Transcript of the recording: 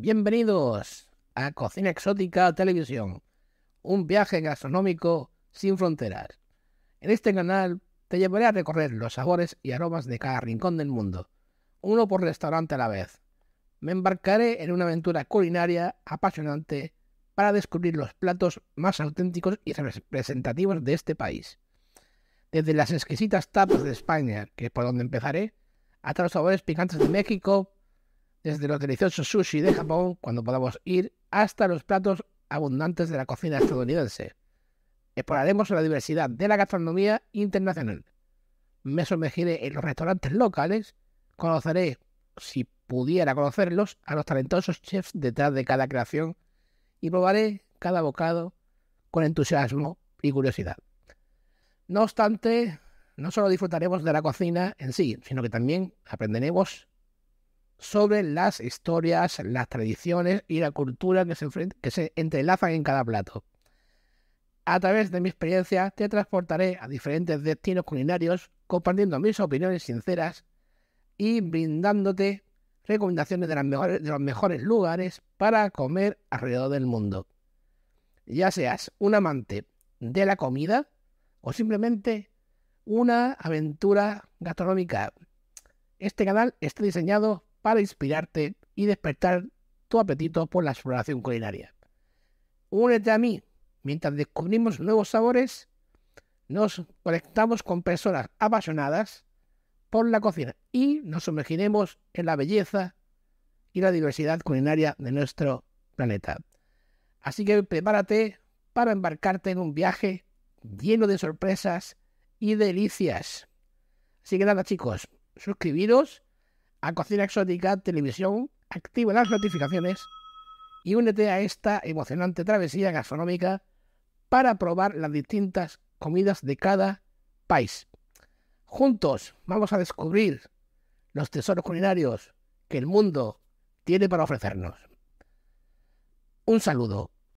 Bienvenidos a Cocina Exótica Televisión, un viaje gastronómico sin fronteras. En este canal te llevaré a recorrer los sabores y aromas de cada rincón del mundo, uno por restaurante a la vez. Me embarcaré en una aventura culinaria apasionante para descubrir los platos más auténticos y representativos de este país. Desde las exquisitas tapas de España, que es por donde empezaré, hasta los sabores picantes de México, desde los deliciosos sushi de Japón, cuando podamos ir, hasta los platos abundantes de la cocina estadounidense. Exploraremos la diversidad de la gastronomía internacional. Me sumergiré en los restaurantes locales, conoceré, si pudiera conocerlos, a los talentosos chefs detrás de cada creación y probaré cada bocado con entusiasmo y curiosidad. No obstante, no solo disfrutaremos de la cocina en sí, sino que también aprenderemos sobre las historias, las tradiciones y la cultura que se, entrelazan en cada plato. A través de mi experiencia te transportaré a diferentes destinos culinarios compartiendo mis opiniones sinceras y brindándote recomendaciones de, las mejores, de los mejores lugares para comer alrededor del mundo. Ya seas un amante de la comida o simplemente una aventura gastronómica. Este canal está diseñado para inspirarte y despertar tu apetito por la exploración culinaria. Únete a mí mientras descubrimos nuevos sabores, nos conectamos con personas apasionadas por la cocina y nos sumergiremos en la belleza y la diversidad culinaria de nuestro planeta. Así que prepárate para embarcarte en un viaje lleno de sorpresas y delicias. Así que nada chicos, suscribiros a Cocina Exótica Televisión, activa las notificaciones y únete a esta emocionante travesía gastronómica para probar las distintas comidas de cada país. Juntos vamos a descubrir los tesoros culinarios que el mundo tiene para ofrecernos. Un saludo.